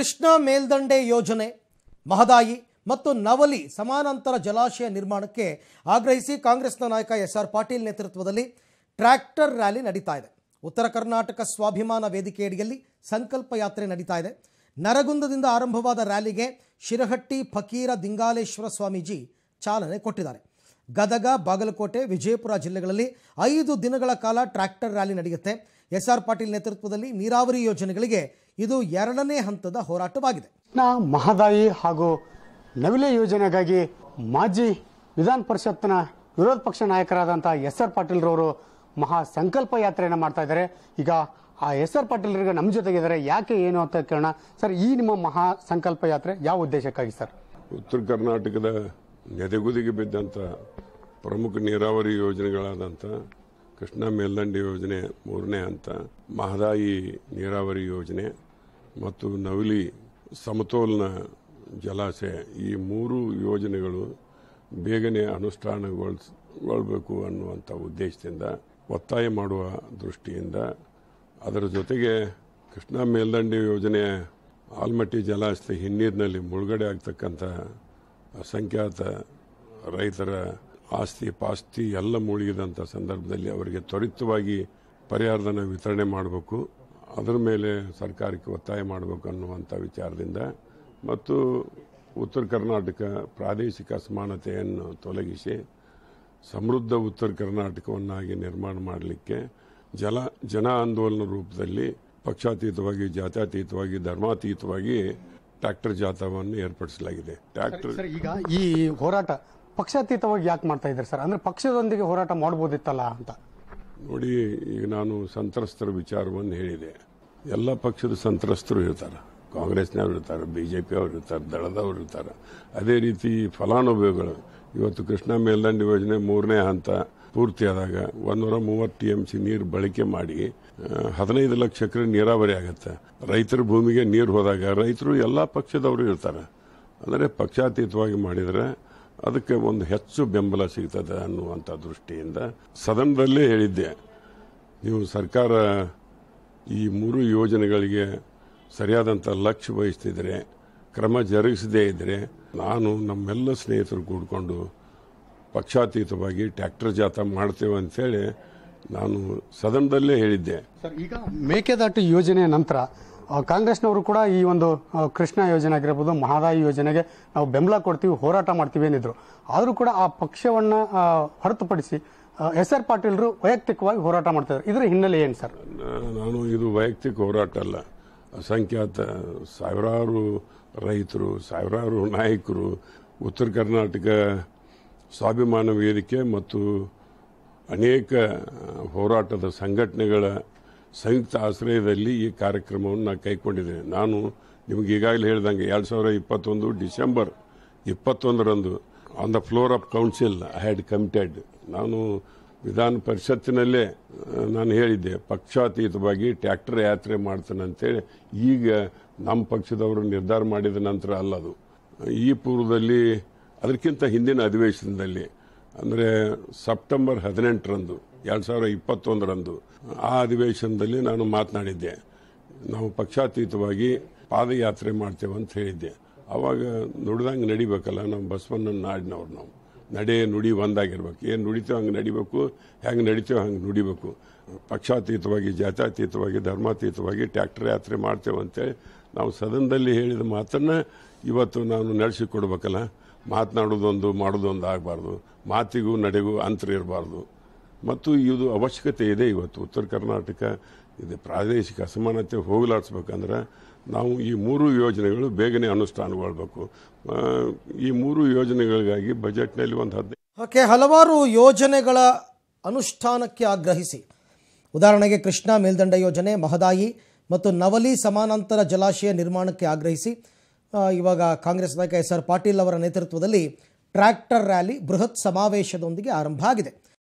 ಕೃಷ್ಣಾ ಮೇಲ್ದಂಡೆ ಯೋಜನೆ ಮಹದಾಯಿ ಮತ್ತು ನವಲಿ ಸಮಾನಾಂತರ ಜಲಾಶಯ ನಿರ್ಮಾಣಕ್ಕೆ ಆಗ್ರಹಿಸಿ ಕಾಂಗ್ರೆಸ್ನ ನಾಯಕ ಎಸ್ ಆರ್ ಪಾಟೀಲ್ ನೇತೃತ್ವದಲ್ಲಿ ಟ್ರ್ಯಾಕ್ಟರ್ ರ್ಯಾಲಿ ನಡೀತಾ ಇದೆ ಉತ್ತರ ಕರ್ನಾಟಕ ಸ್ವಾಭಿಮಾನ ವೇದಿಕೆಯಡಿಯಲ್ಲಿ ಸಂಕಲ್ಪ ಯಾತ್ರೆ ನಡೀತಾ ಇದೆ ನರಗುಂದದಿಂದ ಆರಂಭವಾದ ರ್ಯಾಲಿಗೆ ಶಿರಹಟ್ಟಿ ಫಕೀರ ದಿಂಗಾಲೇಶ್ವರ ಸ್ವಾಮೀಜಿ ಚಾಲನೆ ಕೊಟ್ಟಿದ್ದಾರೆ ಗದಗ ಬಾಗಲಕೋಟೆ ವಿಜಯಪುರ ಜಿಲ್ಲೆಗಳಲ್ಲಿ ಐದು ದಿನಗಳ ಕಾಲ ಟ್ರ್ಯಾಕ್ಟರ್ ರ್ಯಾಲಿ ನಡೆಯುತ್ತೆ ಎಸ್ ಆರ್ ಪಾಟೀಲ್ ನೇತೃತ್ವದಲ್ಲಿ ನೀರಾವರಿ ಯೋಜನೆಗಳಿಗೆ ಇದು ಎರಡನೇ ಹಂತದ ಹೋರಾಟವಾಗಿದೆ ಮಹದಾಯಿ ಹಾಗೂ ನವಿಲೆ ಯೋಜನೆಗಾಗಿ ಮಾಜಿ ವಿಧಾನ ಪರಿಷತ್ನ ವಿರೋಧ ಪಕ್ಷ ನಾಯಕರಾದಂತಹ ಎಸ್ ಆರ್ ಪಾಟೀಲ್ ರವರು ಮಹಾ ಸಂಕಲ್ಪ ಯಾತ್ರೆಯನ್ನು ಮಾಡ್ತಾ ಇದ್ದಾರೆ ಈಗ ಆ ಎಸ್ ಆರ್ ಪಾಟೀಲ್ರಿಗೆ ನಮ್ಮ ಜೊತೆಗಿದ್ದಾರೆ ಯಾಕೆ ಏನು ಅಂತ ಕೇಳೋಣ ಸರ್ ಈ ನಿಮ್ಮ ಮಹಾ ಸಂಕಲ್ಪ ಯಾತ್ರೆ ಯಾವ ಉದ್ದೇಶಕ್ಕಾಗಿ ಸರ್ ಉತ್ತರ ಕರ್ನಾಟಕದ ನೆದೆಗುದಿಗೆ ಬಿದ್ದಂತ ಪ್ರಮುಖ ನೀರಾವರಿ ಯೋಜನೆಗಳಾದಂಥ ಕೃಷ್ಣ ಮೇಲ್ದಂಡೆ ಯೋಜನೆ ಮೂರನೇ ಹಂತ ಮಹದಾಯಿ ನೀರಾವರಿ ಯೋಜನೆ ಮತ್ತು ನವಿಲಿ ಸಮತೋಲನ ಜಲಾಶಯ ಈ ಮೂರು ಯೋಜನೆಗಳು ಬೇಗನೆ ಅನುಷ್ಠಾನಗೊಳ್ಬೇಕು ಅನ್ನುವಂಥ ಉದ್ದೇಶದಿಂದ ಒತ್ತಾಯ ಮಾಡುವ ದೃಷ್ಟಿಯಿಂದ ಅದರ ಜೊತೆಗೆ ಕೃಷ್ಣ ಮೇಲ್ದಂಡೆ ಯೋಜನೆ ಆಲ್ಮಟ್ಟಿ ಜಲಾಶಯ ಹಿನ್ನೀರಿನಲ್ಲಿ ಮುಳುಗಡೆ ಆಗ್ತಕ್ಕಂಥ ಅಸಂಖ್ಯಾತ ರೈತರ ಆಸ್ತಿ ಪಾಸ್ತಿ ಎಲ್ಲ ಮುಳುಗಿದಂಥ ಸಂದರ್ಭದಲ್ಲಿ ಅವರಿಗೆ ತ್ವರಿತವಾಗಿ ಪರಿಹಾರಧನ ವಿತರಣೆ ಮಾಡಬೇಕು ಅದರ ಮೇಲೆ ಸರ್ಕಾರಕ್ಕೆ ಒತ್ತಾಯ ಮಾಡಬೇಕು ಅನ್ನುವಂಥ ವಿಚಾರದಿಂದ ಮತ್ತು ಉತ್ತರ ಕರ್ನಾಟಕ ಪ್ರಾದೇಶಿಕ ಅಸಮಾನತೆಯನ್ನು ತೊಲಗಿಸಿ ಸಮೃದ್ಧ ಉತ್ತರ ಕರ್ನಾಟಕವನ್ನಾಗಿ ನಿರ್ಮಾಣ ಮಾಡಲಿಕ್ಕೆ ಜಲ ಜನ ಆಂದೋಲನ ರೂಪದಲ್ಲಿ ಪಕ್ಷಾತೀತವಾಗಿ ಜಾತ್ಯಾತೀತವಾಗಿ ಧರ್ಮಾತೀತವಾಗಿ ಟ್ರ್ಯಾಕ್ಟರ್ ಜಾಥಾವನ್ನು ಏರ್ಪಡಿಸಲಾಗಿದೆ ಟ್ರ್ಯಾಕ್ಟರ್ ಈಗ ಈ ಹೋರಾಟ ಪಕ್ಷಾತೀತವಾಗಿ ಯಾಕೆ ಮಾಡ್ತಾ ಇದ್ದಾರೆ ಸರ್ ಅಂದ್ರೆ ಪಕ್ಷದೊಂದಿಗೆ ಹೋರಾಟ ಮಾಡಬಹುದಿತ್ತಲ್ಲ ಅಂತ ನೋಡಿ ಈಗ ನಾನು ಸಂತ್ರಸ್ತರ ವಿಚಾರವನ್ನು ಹೇಳಿದೆ ಎಲ್ಲ ಪಕ್ಷದ ಸಂತ್ರಸ್ತರು ಇರ್ತಾರೆ ಕಾಂಗ್ರೆಸ್ನವ್ರು ಇರ್ತಾರೆ ಬಿ ಜೆ ಪಿಯವ್ರು ಇರ್ತಾರೆ ದಳದವ್ರು ಇರ್ತಾರೆ ಅದೇ ರೀತಿ ಫಲಾನುಭವಿಗಳು ಇವತ್ತು ಕೃಷ್ಣ ಮೇಲ್ದಂಡೆ ಯೋಜನೆ ಮೂರನೇ ಹಂತ ಪೂರ್ತಿಯಾದಾಗ ಒಂದೂರ ಮೂವತ್ತು ಟಿ ಎಮ್ ಸಿ ನೀರು ಬಳಕೆ ಮಾಡಿ ಹದಿನೈದು ಲಕ್ಷ ಎಕರೆ ನೀರಾವರಿ ಆಗುತ್ತೆ ರೈತರ ಭೂಮಿಗೆ ನೀರು ಹೋದಾಗ ರೈತರು ಎಲ್ಲ ಪಕ್ಷದವರು ಇರ್ತಾರೆ ಅಂದರೆ ಪಕ್ಷಾತೀತವಾಗಿ ಮಾಡಿದರೆ ಅದಕ್ಕೆ ಒಂದು ಹೆಚ್ಚು ಬೆಂಬಲ ಸಿಗ್ತದೆ ಅನ್ನುವಂಥ ದೃಷ್ಟಿಯಿಂದ ಸದನದಲ್ಲೇ ಹೇಳಿದ್ದೆ ನೀವು ಸರ್ಕಾರ ಈ ಮೂರು ಯೋಜನೆಗಳಿಗೆ ಸರಿಯಾದಂಥ ಲಕ್ಷ್ಯ ವಹಿಸ್ತಿದ್ರೆ ಕ್ರಮ ಜರುಗಿಸದೇ ಇದ್ದರೆ ನಾನು ನಮ್ಮೆಲ್ಲ ಸ್ನೇಹಿತರು ಕೂಡಿಕೊಂಡು ಪಕ್ಷಾತೀತವಾಗಿ ಟ್ರ್ಯಾಕ್ಟರ್ ಜಾಥಾ ಮಾಡ್ತೇವೆ ಅಂತೇಳಿ ನಾನು ಸದನದಲ್ಲೇ ಹೇಳಿದ್ದೆ ಈಗ ಮೇಕೆದಾಟು ಯೋಜನೆ ನಂತರ ಕಾಂಗ್ರೆಸ್ನವರು ಕೂಡ ಈ ಒಂದು ಕೃಷ್ಣ ಯೋಜನೆ ಆಗಿರ್ಬೋದು ಮಹದಾಯಿ ಯೋಜನೆಗೆ ನಾವು ಬೆಂಬಲ ಕೊಡ್ತೀವಿ ಹೋರಾಟ ಮಾಡ್ತೀವಿ ಏನಿದ್ರು ಆದರೂ ಕೂಡ ಆ ಪಕ್ಷವನ್ನು ಹೊರತುಪಡಿಸಿ ಎಸ್ ಆರ್ ಪಾಟೀಲ್ರು ವೈಯಕ್ತಿಕವಾಗಿ ಹೋರಾಟ ಮಾಡ್ತಾರೆ ಇದರ ಹಿನ್ನೆಲೆ ಏನು ಸರ್ ನಾನು ಇದು ವೈಯಕ್ತಿಕ ಹೋರಾಟ ಅಲ್ಲ ಅಸಂಖ್ಯಾತ ಸಾವಿರಾರು ರೈತರು ಸಾವಿರಾರು ನಾಯಕರು ಉತ್ತರ ಕರ್ನಾಟಕ ಸ್ವಾಭಿಮಾನ ವೇದಿಕೆ ಮತ್ತು ಅನೇಕ ಹೋರಾಟದ ಸಂಘಟನೆಗಳ ಸಂಯುಕ್ತ ಆಶ್ರಯದಲ್ಲಿ ಈ ಕಾರ್ಯಕ್ರಮವನ್ನು ನಾನು ಕೈಕೊಂಡಿದ್ದೇನೆ ನಾನು ನಿಮಗೆ ಈಗಾಗಲೇ ಹೇಳಿದಂಗೆ ಎರಡು ಸಾವಿರ ಇಪ್ಪತ್ತೊಂದು ಡಿಸೆಂಬರ್ ಇಪ್ಪತ್ತೊಂದರಂದು on the floor of council I had committed ನಾನು ವಿಧಾನ ಪರಿಷತ್ತಿನಲ್ಲೇ ನಾನು ಹೇಳಿದ್ದೆ ಪಕ್ಷಾತೀತವಾಗಿ ಟ್ಯಾಕ್ಟರ್ ಯಾತ್ರೆ ಮಾಡ್ತೇನೆ ಅಂತೇಳಿ ಈಗ ನಮ್ಮ ಪಕ್ಷದವರು ನಿರ್ಧಾರ ಮಾಡಿದ ನಂತರ ಅಲ್ಲದು ಈ ಪೂರ್ವದಲ್ಲಿ ಅದಕ್ಕಿಂತ ಹಿಂದಿನ ಅಧಿವೇಶನದಲ್ಲಿ ಅಂದರೆ ಸೆಪ್ಟೆಂಬರ್ ಹದಿನೆಂಟರಂದು ಎರಡು ಸಾವಿರ ಇಪ್ಪತ್ತೊಂದರಂದು ಆ ಅಧಿವೇಶನದಲ್ಲಿ ನಾನು ಮಾತನಾಡಿದ್ದೆ ನಾವು ಪಕ್ಷಾತೀತವಾಗಿ ಪಾದಯಾತ್ರೆ ಮಾಡ್ತೇವೆ ಅಂತ ಹೇಳಿದ್ದೆ ಅವಾಗ ನುಡಿದಂಗೆ ನಡಿಬೇಕಲ್ಲ ನಾವು ಬಸವಣ್ಣ ನಾಡಿನವ್ರು ನಾವು ನಡೆ ನುಡಿ ಒಂದಾಗಿರ್ಬೇಕು ಏನು ನುಡಿತೇವೆ ಹಂಗೆ ನಡಿಬೇಕು ಹೆಂಗೆ ನಡಿತೇವೆ ಹಂಗೆ ನುಡಿಬೇಕು ಪಕ್ಷಾತೀತವಾಗಿ ಜಾತ್ಯಾತೀತವಾಗಿ ಧರ್ಮಾತೀತವಾಗಿ ಟ್ಯಾಕ್ಟರ್ ಯಾತ್ರೆ ಮಾಡ್ತೇವೆ ಅಂತೇಳಿ ನಾವು ಸದನದಲ್ಲಿ ಹೇಳಿದ ಮಾತನ್ನು ಇವತ್ತು ನಾನು ನಡೆಸಿಕೊಡ್ಬೇಕಲ್ಲ ಮಾತನಾಡೋದೊಂದು ಮಾಡೋದೊಂದು ಆಗಬಾರ್ದು ಮಾತಿಗೂ ನಡೆಗೂ ಅಂತರ ಇರಬಾರ್ದು ಮತ್ತು ಇದು ಅವಶ್ಯಕತೆ ಇದೆ ಇವತ್ತು ಉತ್ತರ ಕರ್ನಾಟಕ ಇದು ಪ್ರಾದೇಶಿಕ ಅಸಮಾನತೆ ಹೋಗಲಾಡಿಸ್ಬೇಕಂದ್ರೆ ನಾವು ಈ ಮೂರು ಯೋಜನೆಗಳು ಬೇಗನೆ ಅನುಷ್ಠಾನಗೊಳ್ಬೇಕು ಈ ಮೂರು ಯೋಜನೆಗಳಿಗಾಗಿ ಬಜೆಟ್ನಲ್ಲಿ ಒಂದು ಹದಿನೈದು ಓಕೆ ಹಲವಾರು ಯೋಜನೆಗಳ ಅನುಷ್ಠಾನಕ್ಕೆ ಆಗ್ರಹಿಸಿ ಉದಾಹರಣೆಗೆ ಕೃಷ್ಣಾ ಮೇಲ್ದಂಡ ಯೋಜನೆ ಮಹದಾಯಿ ಮತ್ತು ನವಲಿ ಸಮಾನಾಂತರ ಜಲಾಶಯ ನಿರ್ಮಾಣಕ್ಕೆ ಆಗ್ರಹಿಸಿ ಇವಾಗ ಕಾಂಗ್ರೆಸ್ ನಾಯಕ ಎಸ್ ಆರ್ ಪಾಟೀಲ್ ಅವರ ನೇತೃತ್ವದಲ್ಲಿ ಟ್ರ್ಯಾಕ್ಟರ್ ರ್ಯಾಲಿ ಬೃಹತ್ ಸಮಾವೇಶದೊಂದಿಗೆ ಆರಂಭ ಆಗಿದೆ